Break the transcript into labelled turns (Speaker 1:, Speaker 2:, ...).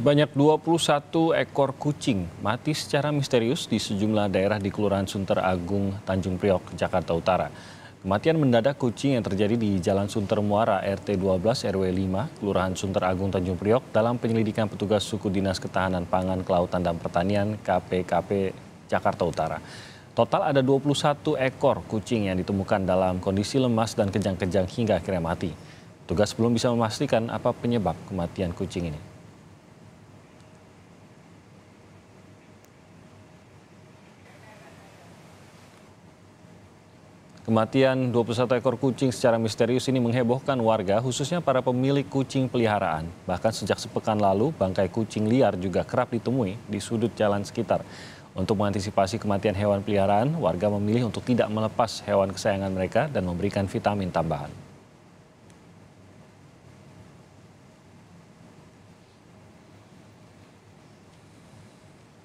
Speaker 1: Sebanyak 21 ekor kucing mati secara misterius di sejumlah daerah di Kelurahan Sunter Agung, Tanjung Priok, Jakarta Utara. Kematian mendadak kucing yang terjadi di Jalan Sunter Muara RT 12 RW 5, Kelurahan Sunter Agung Tanjung Priok dalam penyelidikan petugas suku Dinas Ketahanan Pangan, Kelautan dan Pertanian KPKP Jakarta Utara. Total ada 21 ekor kucing yang ditemukan dalam kondisi lemas dan kejang-kejang hingga akhirnya mati. Tugas belum bisa memastikan apa penyebab kematian kucing ini. Kematian 21 ekor kucing secara misterius ini menghebohkan warga, khususnya para pemilik kucing peliharaan. Bahkan sejak sepekan lalu, bangkai kucing liar juga kerap ditemui di sudut jalan sekitar. Untuk mengantisipasi kematian hewan peliharaan, warga memilih untuk tidak melepas hewan kesayangan mereka dan memberikan vitamin tambahan.